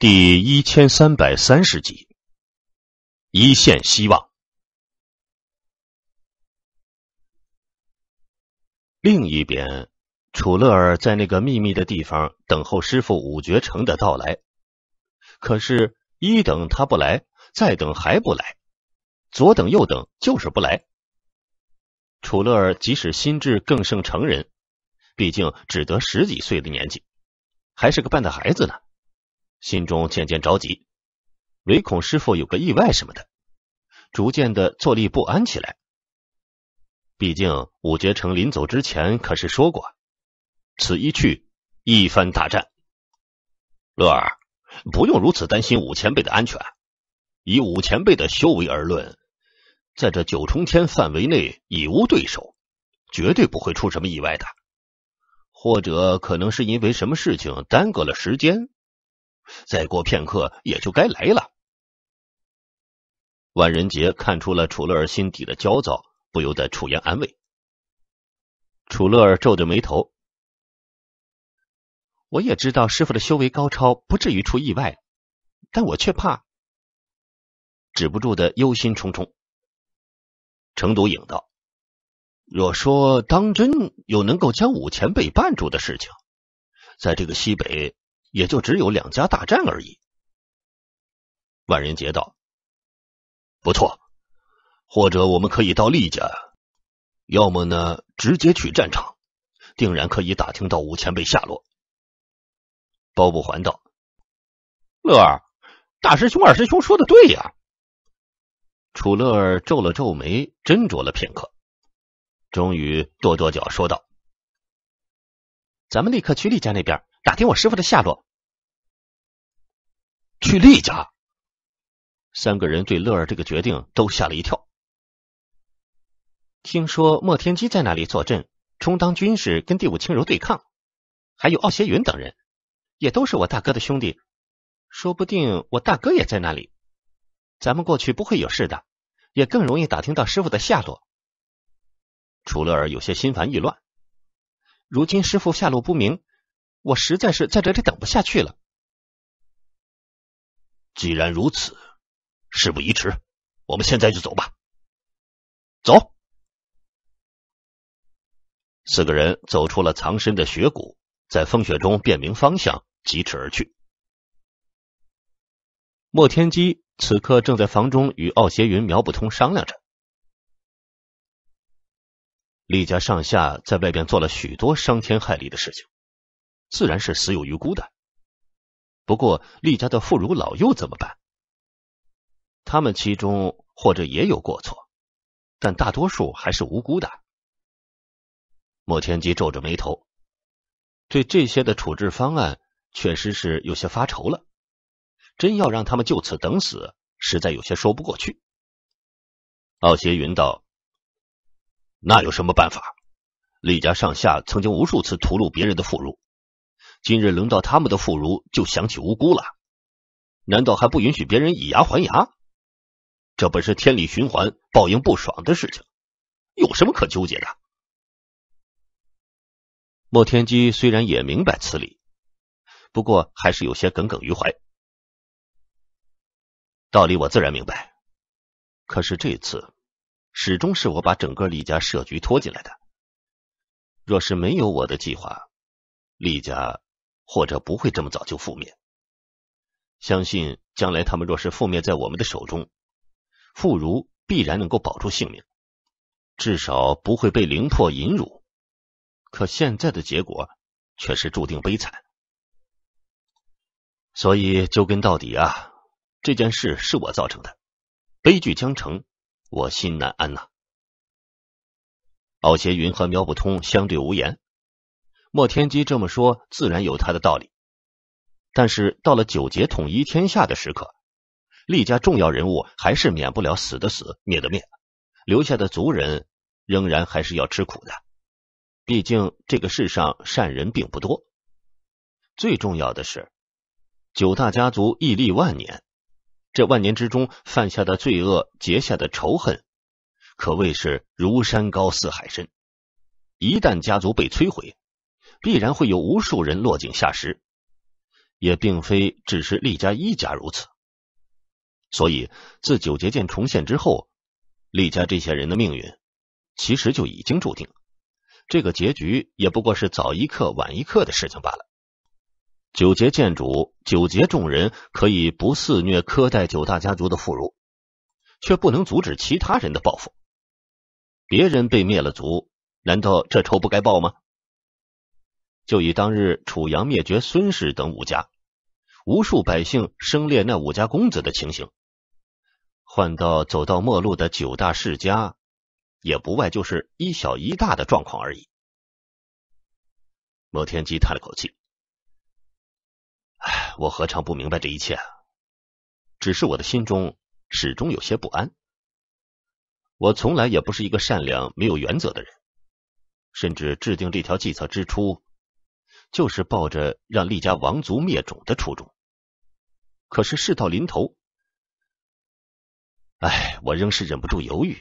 第一千三百三十集，一线希望。另一边，楚乐儿在那个秘密的地方等候师傅五绝城的到来。可是，一等他不来，再等还不来，左等右等就是不来。楚乐儿即使心智更胜成人，毕竟只得十几岁的年纪，还是个半大孩子呢。心中渐渐着急，唯恐师傅有个意外什么的，逐渐的坐立不安起来。毕竟武杰成临走之前可是说过，此一去一番大战。乐儿，不用如此担心武前辈的安全。以武前辈的修为而论，在这九重天范围内已无对手，绝对不会出什么意外的。或者可能是因为什么事情耽搁了时间。再过片刻，也就该来了。万仁杰看出了楚乐儿心底的焦躁，不由得出言安慰。楚乐儿皱着眉头：“我也知道师傅的修为高超，不至于出意外，但我却怕。”止不住的忧心忡忡。程独影道：“若说当真有能够将武前辈绊住的事情，在这个西北……”也就只有两家大战而已。万人杰道：“不错，或者我们可以到厉家，要么呢，直接去战场，定然可以打听到吴前辈下落。”包不还道：“乐儿，大师兄、二师兄说的对呀。”楚乐儿皱了皱眉，斟酌了片刻，终于跺跺脚说道：“咱们立刻去厉家那边。”打听我师傅的下落，去厉家。三个人对乐儿这个决定都吓了一跳。听说莫天机在那里坐镇，充当军师，跟第五轻柔对抗，还有傲邪云等人，也都是我大哥的兄弟。说不定我大哥也在那里，咱们过去不会有事的，也更容易打听到师傅的下落。楚乐儿有些心烦意乱，如今师傅下落不明。我实在是在这里等不下去了。既然如此，事不宜迟，我们现在就走吧。走。四个人走出了藏身的雪谷，在风雪中辨明方向，疾驰而去。莫天机此刻正在房中与傲邪云、苗不通商量着。厉家上下在外边做了许多伤天害理的事情。自然是死有余辜的。不过，厉家的妇孺老幼怎么办？他们其中或者也有过错，但大多数还是无辜的。莫天机皱着眉头，对这些的处置方案确实是有些发愁了。真要让他们就此等死，实在有些说不过去。傲邪云道：“那有什么办法？厉家上下曾经无数次屠戮别人的妇孺。”今日轮到他们的妇孺，就想起无辜了。难道还不允许别人以牙还牙？这不是天理循环、报应不爽的事情，有什么可纠结的？莫天机虽然也明白此理，不过还是有些耿耿于怀。道理我自然明白，可是这次始终是我把整个李家设局拖进来的。若是没有我的计划，李家。或者不会这么早就覆灭。相信将来他们若是覆灭在我们的手中，妇孺必然能够保住性命，至少不会被灵魄引辱。可现在的结果却是注定悲惨。所以究根到底啊，这件事是我造成的，悲剧将成，我心难安呐。敖邪云和苗不通相对无言。莫天机这么说，自然有他的道理。但是到了九节统一天下的时刻，厉家重要人物还是免不了死的死，灭的灭，留下的族人仍然还是要吃苦的。毕竟这个世上善人并不多。最重要的是，九大家族屹立万年，这万年之中犯下的罪恶，结下的仇恨，可谓是如山高似海深。一旦家族被摧毁，必然会有无数人落井下石，也并非只是厉家一家如此。所以，自九节剑重现之后，厉家这些人的命运其实就已经注定。这个结局也不过是早一刻晚一刻的事情罢了。九节剑主，九节众人可以不肆虐苛待九大家族的妇孺，却不能阻止其他人的报复。别人被灭了族，难道这仇不该报吗？就以当日楚阳灭绝孙氏等五家，无数百姓生猎那五家公子的情形，换到走到末路的九大世家，也不外就是一小一大的状况而已。莫天机叹了口气：“唉，我何尝不明白这一切？啊？只是我的心中始终有些不安。我从来也不是一个善良、没有原则的人，甚至制定这条计策之初。”就是抱着让厉家王族灭种的初衷，可是事到临头，哎，我仍是忍不住犹豫。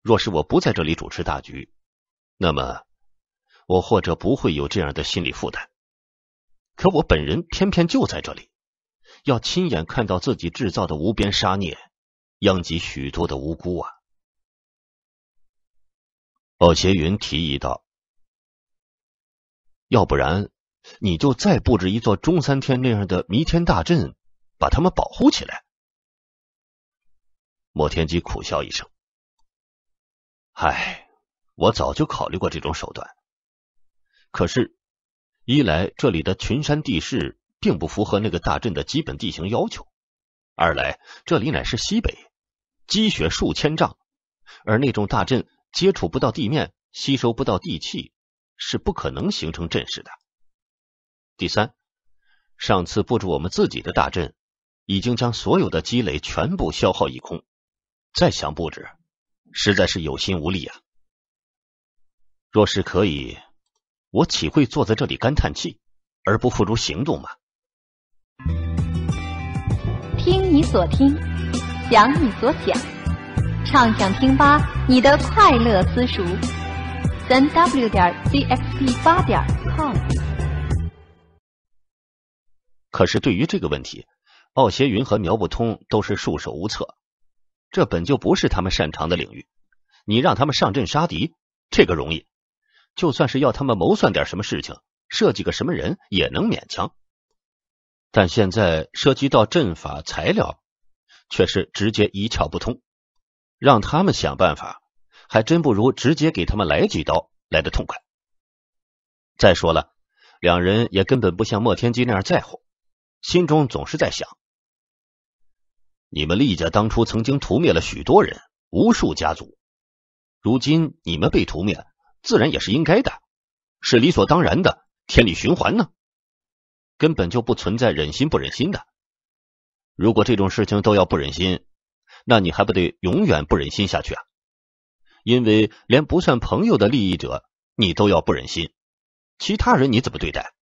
若是我不在这里主持大局，那么我或者不会有这样的心理负担。可我本人偏偏就在这里，要亲眼看到自己制造的无边杀孽，殃及许多的无辜啊！鲍协云提议道。要不然，你就再布置一座中三天那样的弥天大阵，把他们保护起来。莫天机苦笑一声：“唉，我早就考虑过这种手段，可是，一来这里的群山地势并不符合那个大阵的基本地形要求；二来这里乃是西北，积雪数千丈，而那种大阵接触不到地面，吸收不到地气。”是不可能形成阵势的。第三，上次布置我们自己的大阵，已经将所有的积累全部消耗一空，再想布置，实在是有心无力啊。若是可以，我岂会坐在这里干叹气而不付诸行动吗？听你所听，想你所想，畅想听吧，你的快乐私塾。三 w 点 c x p 八点 com。可是，对于这个问题，奥协云和苗不通都是束手无策。这本就不是他们擅长的领域。你让他们上阵杀敌，这个容易；就算是要他们谋算点什么事情，设计个什么人，也能勉强。但现在涉及到阵法材料，却是直接一窍不通。让他们想办法。还真不如直接给他们来几刀来的痛快。再说了，两人也根本不像莫天机那样在乎，心中总是在想：你们厉家当初曾经屠灭了许多人、无数家族，如今你们被屠灭，自然也是应该的，是理所当然的天理循环呢，根本就不存在忍心不忍心的。如果这种事情都要不忍心，那你还不得永远不忍心下去啊？因为连不算朋友的利益者，你都要不忍心，其他人你怎么对待？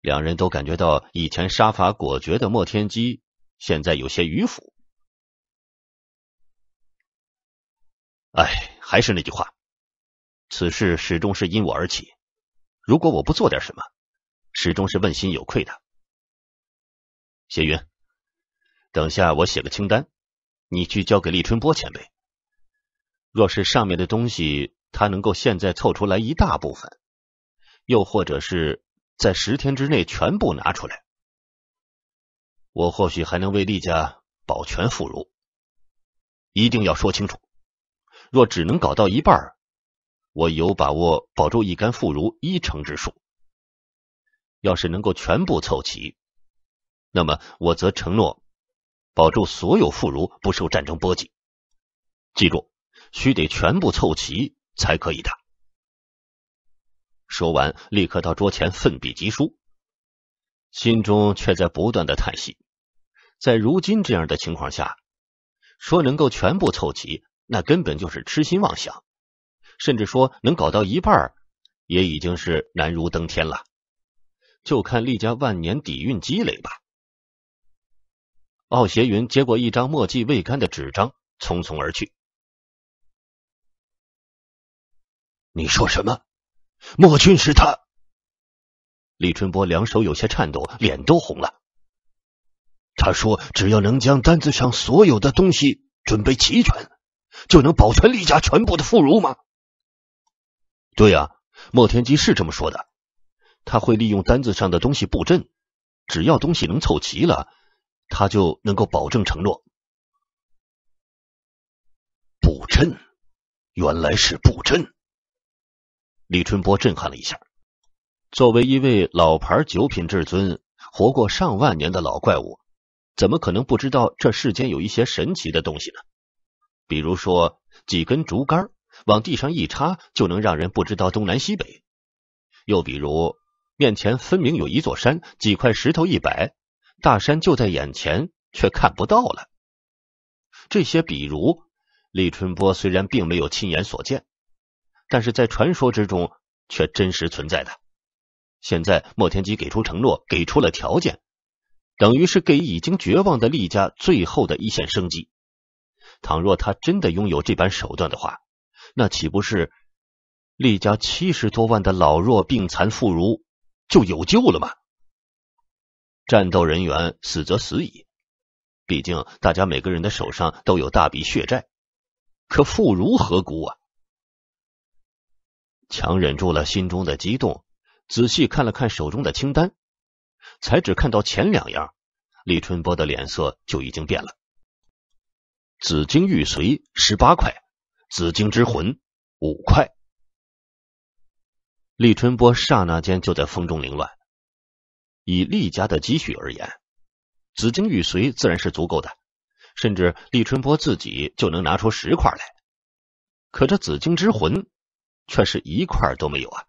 两人都感觉到以前杀伐果决的莫天机，现在有些迂腐。哎，还是那句话，此事始终是因我而起，如果我不做点什么，始终是问心有愧的。谢云，等下我写个清单，你去交给厉春波前辈。若是上面的东西，他能够现在凑出来一大部分，又或者是在十天之内全部拿出来，我或许还能为厉家保全妇孺。一定要说清楚，若只能搞到一半，我有把握保住一干妇孺一成之数；要是能够全部凑齐，那么我则承诺保住所有妇孺不受战争波及。记住。需得全部凑齐才可以的。说完，立刻到桌前奋笔疾书，心中却在不断的叹息：在如今这样的情况下，说能够全部凑齐，那根本就是痴心妄想；甚至说能搞到一半，也已经是难如登天了。就看厉家万年底蕴积累吧。奥协云接过一张墨迹未干的纸张，匆匆而去。你说什么？莫军是他？李春波两手有些颤抖，脸都红了。他说：“只要能将单子上所有的东西准备齐全，就能保全李家全部的妇孺吗？”对啊，莫天机是这么说的。他会利用单子上的东西布阵，只要东西能凑齐了，他就能够保证承诺。布阵，原来是布阵。李春波震撼了一下。作为一位老牌九品至尊、活过上万年的老怪物，怎么可能不知道这世间有一些神奇的东西呢？比如说，几根竹竿往地上一插，就能让人不知道东南西北；又比如，面前分明有一座山，几块石头一摆，大山就在眼前，却看不到了。这些比如，李春波虽然并没有亲眼所见。但是在传说之中却真实存在的。现在莫天机给出承诺，给出了条件，等于是给已经绝望的厉家最后的一线生机。倘若他真的拥有这般手段的话，那岂不是厉家七十多万的老弱病残妇孺就有救了吗？战斗人员死则死矣，毕竟大家每个人的手上都有大笔血债，可妇孺何辜啊？强忍住了心中的激动，仔细看了看手中的清单，才只看到前两样，李春波的脸色就已经变了。紫晶玉髓十八块，紫晶之魂五块。李春波刹那间就在风中凌乱。以厉家的积蓄而言，紫晶玉髓自然是足够的，甚至李春波自己就能拿出十块来。可这紫晶之魂……却是一块都没有啊！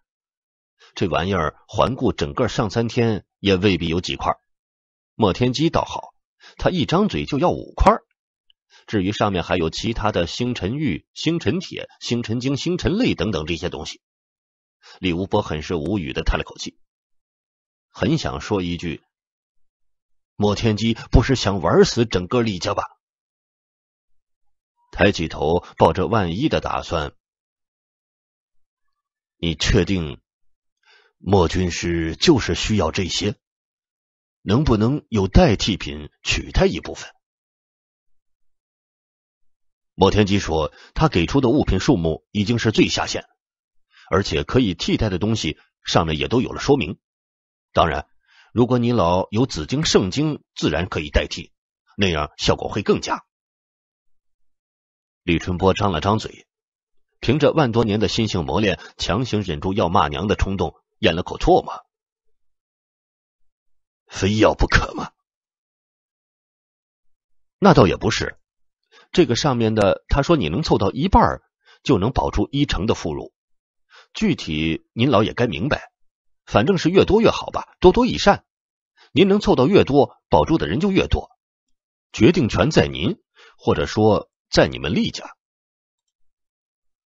这玩意儿环顾整个上三天，也未必有几块。莫天机倒好，他一张嘴就要五块。至于上面还有其他的星辰玉、星辰铁、星辰晶、星辰泪等等这些东西，李无波很是无语的叹了口气，很想说一句：“莫天机不是想玩死整个李家吧？”抬起头，抱着万一的打算。你确定莫军师就是需要这些？能不能有代替品取他一部分？莫天机说，他给出的物品数目已经是最下限，而且可以替代的东西上面也都有了说明。当然，如果你老有紫金圣经，自然可以代替，那样效果会更佳。李春波张了张嘴。凭着万多年的心性磨练，强行忍住要骂娘的冲动，咽了口唾沫。非要不可吗？那倒也不是。这个上面的他说，你能凑到一半就能保住一成的妇孺。具体您老也该明白，反正是越多越好吧，多多益善。您能凑到越多，保住的人就越多。决定权在您，或者说在你们厉家。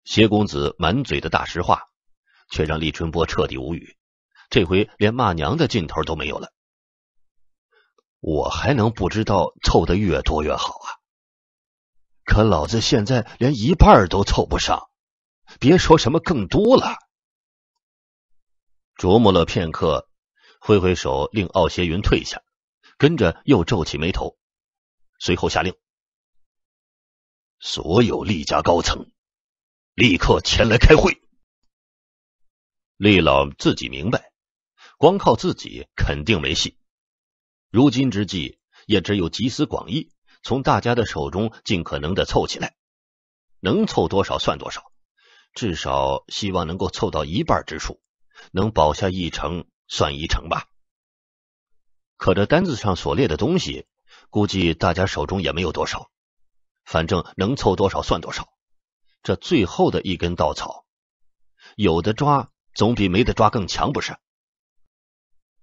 邪公子满嘴的大实话，却让厉春波彻底无语。这回连骂娘的劲头都没有了。我还能不知道凑的越多越好啊？可老子现在连一半都凑不上，别说什么更多了。琢磨了片刻，挥挥手令傲邪云退下，跟着又皱起眉头，随后下令：所有厉家高层。立刻前来开会。厉老自己明白，光靠自己肯定没戏。如今之计，也只有集思广益，从大家的手中尽可能的凑起来，能凑多少算多少，至少希望能够凑到一半之数，能保下一成算一成吧。可这单子上所列的东西，估计大家手中也没有多少，反正能凑多少算多少。这最后的一根稻草，有的抓总比没得抓更强，不是？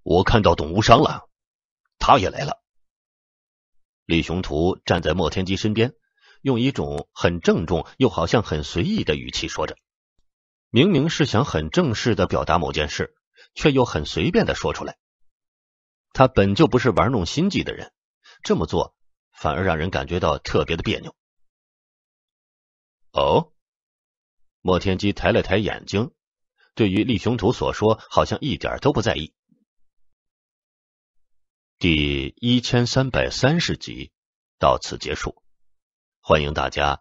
我看到董无伤了，他也来了。李雄图站在莫天基身边，用一种很郑重又好像很随意的语气说着，明明是想很正式的表达某件事，却又很随便的说出来。他本就不是玩弄心计的人，这么做反而让人感觉到特别的别扭。哦，莫天机抬了抬眼睛，对于厉雄图所说，好像一点都不在意。第一千三百三十集到此结束，欢迎大家。